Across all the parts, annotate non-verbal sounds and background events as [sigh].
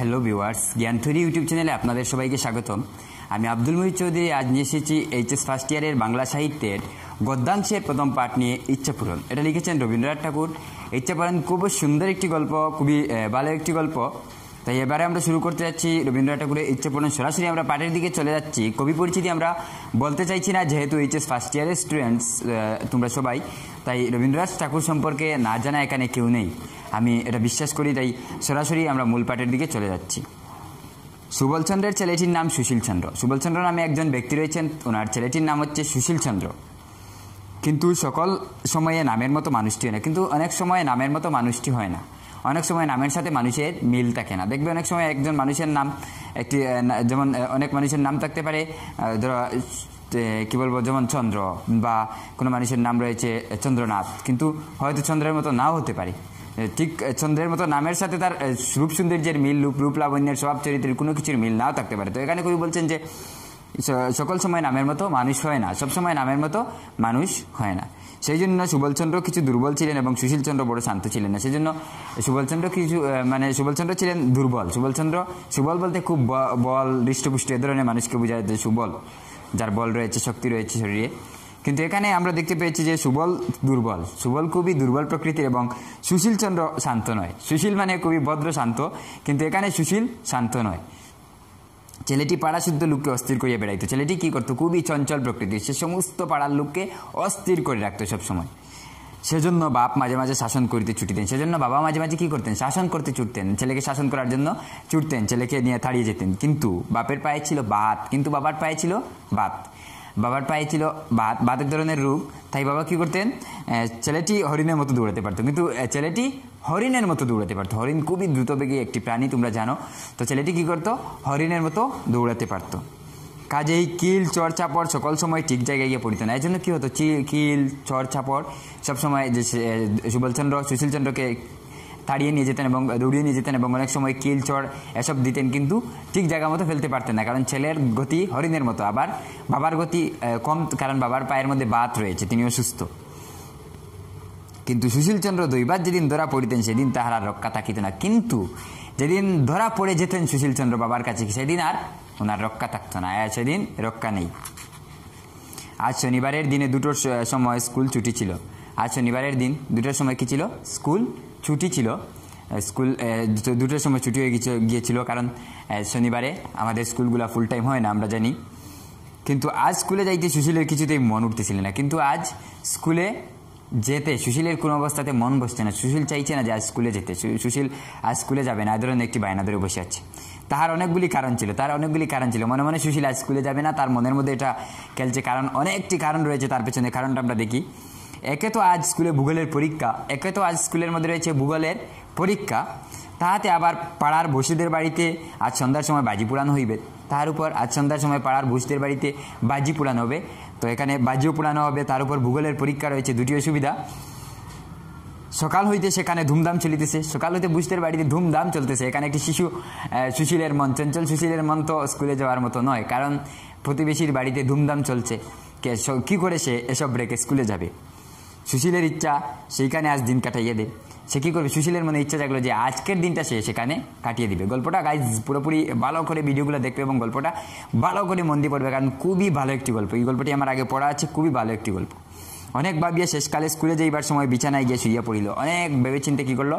hello viewers জ্ঞানথুরি YouTube চ্যানেলে আপনাদের সবাইকে স্বাগতম আমি আব্দুল মহিদ চৌধুরী আজ নিয়ে এসেছি এইচএস ফার্স্ট ইয়ারের বাংলা সাহিত্যের গদ্যাংশের প্রথম পাঠ নিয়ে ইচ্ছাপূরণ এটা লিখেছেন রবীন্দ্রনাথ ঠাকুর ইচ্ছাপূরণ খুবই খুব সুন্দর একটি গল্প খুবই ভালো একটি গল্প তাই এবারে আমরা শুরু করতে যাচ্ছি রবীন্দ্রনাথ ঠাকুরের ইচ্ছাপূরণ সরাসরি আমরা পাঠের দিকে চলে যাচ্ছি কবি পরিচিতি আমরা বলতে চাইছি না যেহেতু এইচএস ফার্স্ট ইয়ারের স্টুডেন্টস তোমরা সবাই তাই রবীন্দ্রনাথ ঠাকুর সম্পর্কে না জানা এখানে কেউ নেই আমি এটা বিশ্বাস করি তাই সরাসরি আমরা মূল পাঠের দিকে চলে যাচ্ছি সুবলচন্দ্রের ছেলেটির নাম সুশীল চন্দ্র সুবলচন্দ্র নামে একজন ব্যক্তি রয়েছেন ওনার ছেলেটির নাম হচ্ছে সুশীল চন্দ্র কিন্তু সকল সময়ে নামের মতো মানুষটি হয় না কিন্তু অনেক সময় নামের মতো মানুষটি হয় না অনেক সময় নামের সাথে মানুষের মিল থাকে না দেখবে অনেক সময় একজন মানুষের নাম একটি যেমন অনেক মানুষের নাম থাকতে পারে ধরো কি বলবো যেমন চন্দ্র বা কোনো মানুষের নাম রয়েছে চন্দ্রনাথ কিন্তু হয়তো চন্দ্রের মতো নাও হতে পারে ঠিক চন্দ্রের মতো নামের সাথে তার রূপ যে মিল রূপ রূপ লাবণ্যের স্বভাব চরিত্রের কোনো কিছুর মিল নাও থাকতে পারে তো এখানে কবি বলছেন যে সকল সময় নামের মতো মানুষ হয় না সব সময় নামের মতো মানুষ হয় না সেই জন্য সুবলচন্দ্র কিছু দুর্বল ছিলেন এবং সুশীলচন্দ্র বড় শান্ত ছিলেন না সেই জন্য সুবলচন্দ্র কিছু মানে সুবলচন্দ্র ছিলেন দুর্বল সুবলচন্দ্র সুবল বলতে খুব বল হৃষ্টপুষ্ট এ ধরনের মানুষকে বোঝা যে সুবল যার বল রয়েছে শক্তি রয়েছে শরীরে কিন্তু এখানে আমরা দেখতে পেয়েছি যে সুবল দুর্বল সুবল খুবই দুর্বল প্রকৃতির এবং সুশীল চন্দ্র শান্ত নয় সুশীল মানে খুবই ভদ্র শান্ত কিন্তু এখানে সুশীল শান্ত নয় ছেলেটি পাড়াশুদ্ধ লোককে অস্থির করিয়া বেড়াইতো ছেলেটি কী করতো খুবই চঞ্চল প্রকৃতি সে সমস্ত পাড়ার লোককে অস্থির করে রাখতো সবসময় সেজন্য বাপ মাঝে মাঝে শাসন করিতে ছুটিতেন সেজন্য বাবা মাঝে মাঝে কী করতেন শাসন করতে ছুটতেন ছেলেকে শাসন করার জন্য ছুটতেন ছেলেকে নিয়ে তাড়িয়ে যেতেন কিন্তু বাপের পায়ে ছিল বাত কিন্তু বাবার পায়ে ছিল বাত বাবার পায়ে ছিল বাত বাত এক ধরনের রূপ তাই বাবা কী করতেন ছেলেটি হরিণের মতো দৌড়াতে পারতো কিন্তু ছেলেটি হরিণের মতো দৌড়াতে পারতো হরিণ খুবই দ্রুতবেগে একটি প্রাণী তোমরা জানো তো ছেলেটি কী করতো হরিণের মতো দৌড়াতে পারতো কাজেই কিল চর চাপড় সকল সময় ঠিক জায়গায় গিয়ে পড়িত না এই জন্য কী হতো কিল চর চাপড় সবসময় যে সুবলচন্দ্র সুশীলচন্দ্রকে তাড়িয়ে নিয়ে যেতেন এবং দৌড়িয়ে নিয়ে যেতেন এবং অনেক সময় কিল চড় এসব দিতেন কিন্তু ঠিক জায়গা মতো ফেলতে পারতেন না কারণ ছেলের গতি হরিণের মতো আবার বাবার গতি কম কারণ বাবার পায়ের মধ্যে বাত রয়েছে তিনি অসুস্থ কিন্তু সুশীলচন্দ্র দৈবাত যেদিন ধরা পড়িতেন সেদিন তাহার আর রক্ষা থাকিত না কিন্তু যেদিন ধরা পড়ে যেতেন সুশীলচন্দ্র বাবার কাছে সেদিন আর ওনার রক্ষা থাকতো না সেদিন রক্ষা নেই আজ শনিবারের দিনে দুটোর সময় স্কুল ছুটি ছিল আজ শনিবারের দিন দুটোর সময় কী ছিল স্কুল ছুটি ছিল স্কুল দুটোর সময় ছুটি হয়ে গিয়েছিল কারণ শনিবারে আমাদের স্কুলগুলো ফুল টাইম হয় না আমরা জানি কিন্তু আজ স্কুলে যাইতে সুশীলের কিছুতেই মন উঠতেছিল না কিন্তু আজ স্কুলে যেতে সুশীলের কোনো অবস্থাতে মন বসছে না সুশীল চাইছে না যে আজ স্কুলে যেতে সুশীল আজ স্কুলে যাবে না ধরনের একটি বায়না ধরে বসে আছে তাহার অনেকগুলি কারণ ছিল তার অনেকগুলি কারণ ছিল মনে মনে সুশীল আজ স্কুলে যাবে না তার মনের মধ্যে এটা খেলছে কারণ অনেকটি কারণ রয়েছে তার পেছনে কারণটা আমরা দেখি একে তো আজ স্কুলে ভূগোলের পরীক্ষা একে তো আজ স্কুলের মধ্যে রয়েছে ভূগোলের পরীক্ষা তাহাতে আবার পাড়ার বসিদের বাড়িতে আজ সন্ধ্যার সময় বাজি পোড়ানো হইবে তার উপর আজ সন্ধ্যার সময় পাড়ার বসুদের বাড়িতে বাজি পোড়ানো হবে তো এখানে বাজিও পোড়ানো হবে তার উপর ভূগোলের পরীক্ষা রয়েছে দুটি অসুবিধা সকাল হইতে সেখানে ধুমধাম চলিতেছে সকাল হইতে বুঝতের বাড়িতে ধুমধাম চলতেছে এখানে একটি শিশু সুশীলের মন চঞ্চল সুশীলের মন তো স্কুলে যাওয়ার মতো নয় কারণ প্রতিবেশীর বাড়িতে ধুমধাম চলছে কে কী করে সে এসব ব্রেকে স্কুলে যাবে সুশীলের ইচ্ছা সেইখানে আজ দিন কাটাইয়ে দেয় সে কী করবে সুশীলের মনে ইচ্ছা জাগলো যে আজকের দিনটা সে সেখানে কাটিয়ে দিবে গল্পটা গাইজ পুরোপুরি ভালো করে ভিডিওগুলো দেখবে এবং গল্পটা ভালো করে মন দিয়ে পড়বে কারণ খুবই ভালো একটি গল্প এই গল্পটি আমার আগে পড়া আছে খুবই ভালো একটি গল্প অনেক ভাবিয়ে শেষকালে স্কুলে যাইবার সময় বিছানায় গিয়ে শুয়ে পড়িল অনেক ভেবেচিন্তে কী করলো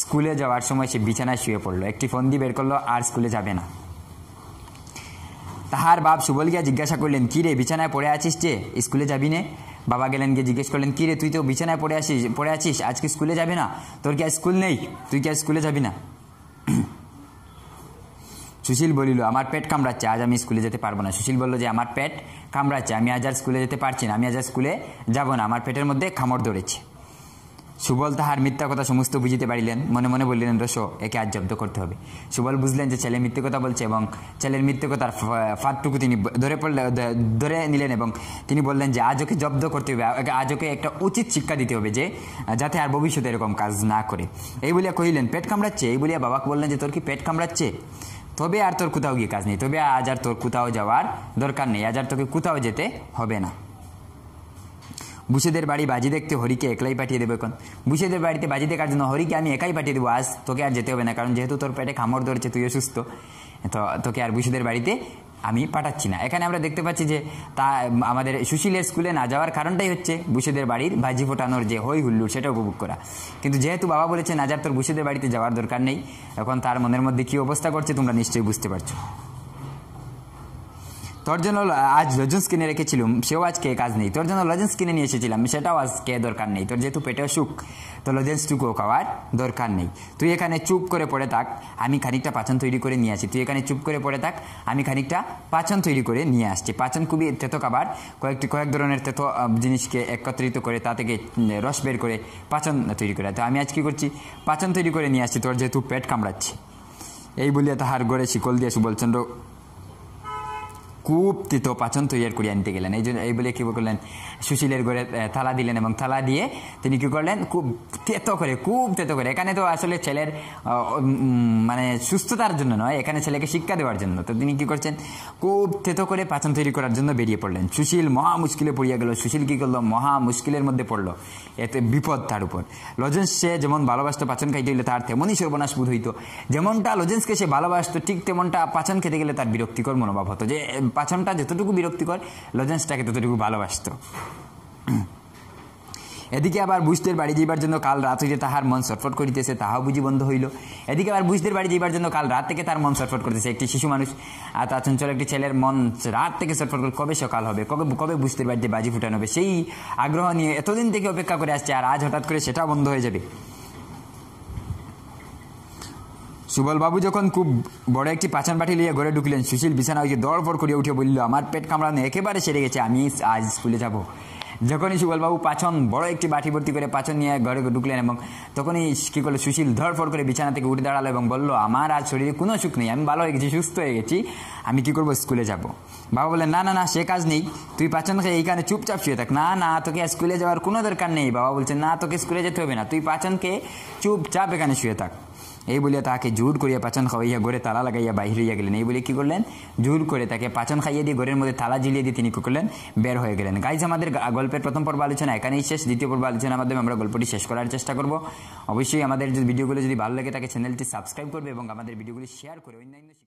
স্কুলে যাওয়ার সময় সে বিছানায় শুয়ে পড়লো একটি ফোন দিয়ে বের করলো আর স্কুলে যাবে না তাহার বাপ সুবল গিয়া জিজ্ঞাসা করলেন কী রে বিছানায় পড়ে আছিস যে স্কুলে যাবি না বাবা গেলেন গিয়ে জিজ্ঞেস করলেন কী রে তুই তো বিছানায় পড়ে আসিস পড়ে আছিস আজকে স্কুলে যাবি না তোর কি আর স্কুল নেই তুই কি আর স্কুলে যাবি না [clears throat] সুশীল বলিল আমার পেট কামড়াচ্ছে আজ আমি স্কুলে যেতে পারবো না সুশীল বলল যে আমার পেট কামড়াচ্ছে আমি আজ আর স্কুলে যেতে পারছি না আমি আজ আর স্কুলে যাব না আমার পেটের মধ্যে খামড় ধরেছে সুবল তাহার মিথ্যা কথা সমস্ত বুঝিতে পারিলেন মনে মনে বললেন রসো একে আজ জব্দ করতে হবে সুবল বুঝলেন যে ছেলে মিথ্যে কথা বলছে এবং ছেলের মিথ্যে কথার ফাঁদটুকু তিনি ধরে পড়লেন ধরে নিলেন এবং তিনি বললেন যে আজ ওকে জব্দ করতে হবে আজ ওকে একটা উচিত শিক্ষা দিতে হবে যে যাতে আর ভবিষ্যতে এরকম কাজ না করে এই বলিয়া কহিলেন পেট কামড়াচ্ছে এই বলিয়া বাবাকে বললেন যে তোর কি পেট কামড়াচ্ছে তবে আর তোর কোথাও গিয়ে কাজ নেই তবে আজ আর তোর কোথাও যাওয়ার দরকার নেই আজ আর তোকে কোথাও যেতে হবে না বুসেদের বাড়ি বাজি দেখতে হরিকে একলাই পাঠিয়ে দেবে এখন বুসেদের বাড়িতে বাজি দেখার জন্য হরিকে আমি একাই পাঠিয়ে দেবো আজ তোকে আর যেতে হবে না কারণ যেহেতু তোর পেটে খামড় ধরছে তুইও সুস্থ তো তোকে আর বুসেদের বাড়িতে আমি পাঠাচ্ছি না এখানে আমরা দেখতে পাচ্ছি যে তা আমাদের সুশীলের স্কুলে না যাওয়ার কারণটাই হচ্ছে বুসেদের বাড়ির ভাজি ফোটানোর যে হই হুল্লুর সেটা উপভোগ করা কিন্তু যেহেতু বাবা বলেছে না যার তোর বুসেদের বাড়িতে যাওয়ার দরকার নেই এখন তার মনের মধ্যে কী অবস্থা করছে তোমরা নিশ্চয়ই বুঝতে পারছো তোর জন্য আজ লজেন্স কিনে রেখেছিলাম সেও আজকে কাজ নেই তোর জন্য লজেন্স কিনে নিয়ে এসেছিলাম সেটাও আজকে দরকার নেই তোর যেহেতু পেটে সুখ তো টুকু খাওয়ার দরকার নেই তুই এখানে চুপ করে পড়ে থাক আমি খানিকটা পাচন তৈরি করে নিয়ে আসি তুই এখানে চুপ করে পড়ে থাক আমি খানিকটা পাচন তৈরি করে নিয়ে আসছি পাচন খুবই তেতো খাবার কয়েকটি কয়েক ধরনের তেতো জিনিসকে একত্রিত করে তা থেকে রস বের করে পাচন তৈরি করে তো আমি আজ কী করছি পাচন তৈরি করে নিয়ে আসছি তোর যেহেতু পেট কামড়াচ্ছে এই বলিয়া তাহার গড়ে শিকল দিয়ে সুবলচন্দ্র কূপ তিত পাচন তৈরি করে আনতে গেলেন এই জন্য এই বলে কী করলেন সুশীলের ঘরে থালা দিলেন এবং থালা দিয়ে তিনি কী করলেন খুব তেত করে খুব তেত করে এখানে তো আসলে ছেলের মানে সুস্থতার জন্য নয় এখানে ছেলেকে শিক্ষা দেওয়ার জন্য তো তিনি কী করছেন খুব তেত করে পাচন তৈরি করার জন্য বেরিয়ে পড়লেন সুশীল মহা মুশকিলে পড়িয়া গেল সুশীল কী করলো মহা মুশকিলের মধ্যে পড়লো এতে বিপদ তার উপর লজেন্স সে যেমন ভালোবাসতো পাচন খাইতে গেলে তার তেমনই সর্বনাশ বোধ হইতো যেমনটা লজেন্সকে সে ভালোবাসতো ঠিক তেমনটা পাচন খেতে গেলে তার বিরক্তিকর মনোভাব হতো যে পাছনটা যতটুকু বিরক্তিকর লজেন্সটাকে ততটুকু ভালোবাসত এদিকে আবার বুঝদের বাড়ি যাইবার জন্য কাল রাত হইতে তাহার মন সটফট করিতেছে তাহাও বুঝি বন্ধ হইল এদিকে আবার বুঝদের বাড়ি যাইবার জন্য কাল রাত থেকে তার মন সটফট করতেছে একটি শিশু মানুষ আর তার চঞ্চল একটি ছেলের মন রাত থেকে সটফট করে কবে সকাল হবে কবে কবে বুঝদের বাড়িতে বাজি ফুটানো হবে সেই আগ্রহ নিয়ে এতদিন থেকে অপেক্ষা করে আসছে আর আজ হঠাৎ করে সেটাও বন্ধ হয়ে যাবে সুবলবাবু যখন খুব বড় একটি পাচান পাঠি নিয়ে ঘরে ঢুকলেন সুশীল বিছানা দড় ফড় করিয়া উঠে বলল আমার পেট কামড়ানো একেবারে সেরে গেছে আমি আজ স্কুলে যাব যখনই সুবলবাবু পাচন বড় একটি বাটি ভর্তি করে পাচন নিয়ে ঘরে ঢুকলেন এবং তখনই কী করলো সুশীল ধরফড় করে বিছানা থেকে উঠে দাঁড়ালো এবং বলল আমার আজ শরীরে কোনো সুখ নেই আমি ভালো হয়ে গেছি সুস্থ হয়ে গেছি আমি কী করবো স্কুলে যাব বাবা বললেন না না না সে কাজ নেই তুই পাচন খেয়ে এইখানে চুপচাপ শুয়ে থাক না না তোকে স্কুলে যাওয়ার কোনো দরকার নেই বাবা বলছে না তোকে স্কুলে যেতে হবে না তুই পাচনকে চুপচাপ এখানে শুয়ে থাক এই বলিয়া তাহাকে জোর করিয়া পাচন খাওয়াইয়া গড়ে তালা লাগাইয়া বাহির হইয়া গেলেন এই বলিয়া কী করলেন জোর করে তাকে পাচন খাইয়ে দিয়ে ঘরের মধ্যে তালা জিলিয়ে দিয়ে তিনি কী করলেন বের হয়ে গেলেন গাইজ আমাদের গল্পের প্রথম পর্ব আলোচনা এখানেই শেষ দ্বিতীয় পর্ব আলোচনার মাধ্যমে আমরা গল্পটি শেষ করার চেষ্টা করব অবশ্যই আমাদের ভিডিওগুলো যদি ভালো লাগে তাকে চ্যানেলটি সাবস্ক্রাইব করবে এবং আমাদের ভিডিওগুলি শেয়ার করে অন্যান্য